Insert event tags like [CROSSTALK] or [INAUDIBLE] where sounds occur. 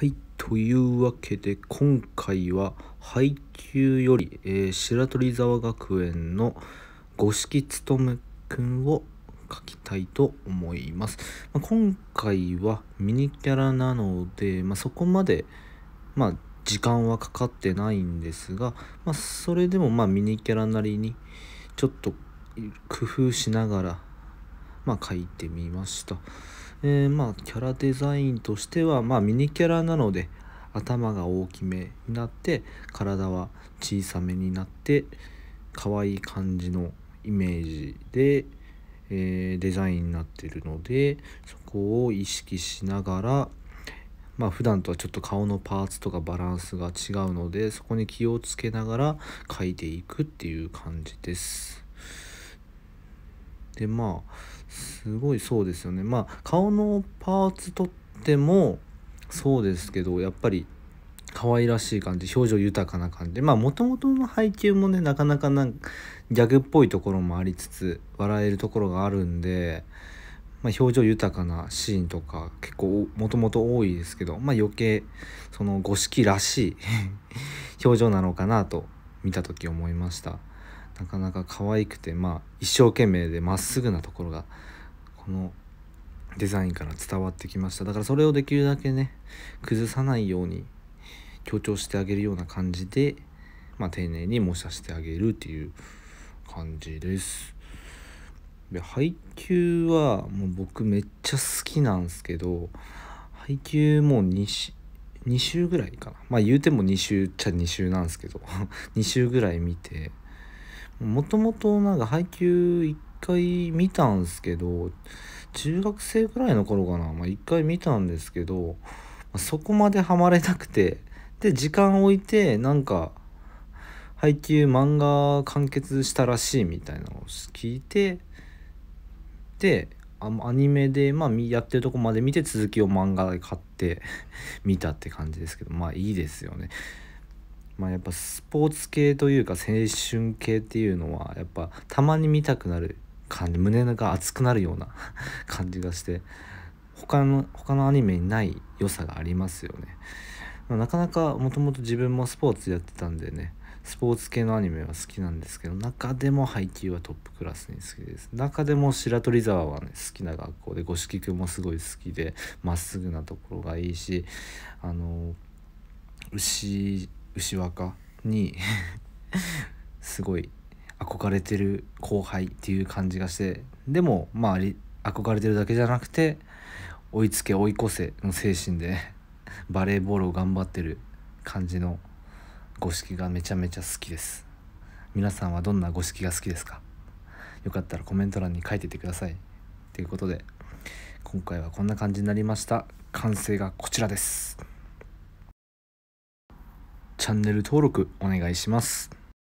はい、というわけで今回は配給より、えー、白鳥沢学園の五色勉くんを書きたいと思います。まあ、今回はミニキャラなので、まあ、そこまで、まあ、時間はかかってないんですが、まそれでもまミニキャラなりにちょっと工夫しながら、ま書いてみました。えー、まあキャラデザインとしては、まあ、ミニキャラなので頭が大きめになって体は小さめになって可愛い感じのイメージで、えー、デザインになってるのでそこを意識しながらまあ普段とはちょっと顔のパーツとかバランスが違うのでそこに気をつけながら描いていくっていう感じです。でまあすごいそうですよねまあ顔のパーツとってもそうですけどやっぱり可愛らしい感じ表情豊かな感じまあもともとの配球もねなかなかなギャグっぽいところもありつつ笑えるところがあるんで、まあ、表情豊かなシーンとか結構もともと多いですけど、まあ、余計その五色らしい [LAUGHS] 表情なのかなと見た時思いました。なかなか可愛くてまあ一生懸命でまっすぐなところがこのデザインから伝わってきましただからそれをできるだけね崩さないように強調してあげるような感じで、まあ、丁寧に模写してあげるっていう感じですで配給はもう僕めっちゃ好きなんですけど配給もう 2, 2週ぐらいかなまあ言うても2週っちゃ2週なんですけど2 [LAUGHS] 週ぐらい見てもともとなんか配給一回見たんすけど、中学生ぐらいの頃かな、まあ回見たんですけど、そこまでハマれなくて、で、時間置いて、なんか、配給漫画完結したらしいみたいなのを聞いて、で、アニメで、まあ、やってるとこまで見て続きを漫画で買って [LAUGHS] 見たって感じですけどまあいいですよねまあ、やっぱスポーツ系というか青春系っていうのはやっぱたまに見たくなる感じ胸が熱くなるような [LAUGHS] 感じがして他の他のアニメにない良さがありますよね、まあ、なかなかもともと自分もスポーツやってたんでねスポーツ系のアニメは好きなんですけど中でも配給はトップクラスに好きです中でも白鳥沢はね好きな学校で五色君もすごい好きでまっすぐなところがいいしあの牛牛若に [LAUGHS] すごい憧れてる後輩っていう感じがしてでもまあ憧れてるだけじゃなくて追いつけ追い越せの精神で [LAUGHS] バレーボールを頑張ってる感じの五色がめちゃめちゃ好きです皆さんはどんな五色が好きですかよかったらコメント欄に書いててくださいということで今回はこんな感じになりました完成がこちらですチャンネル登録お願いします。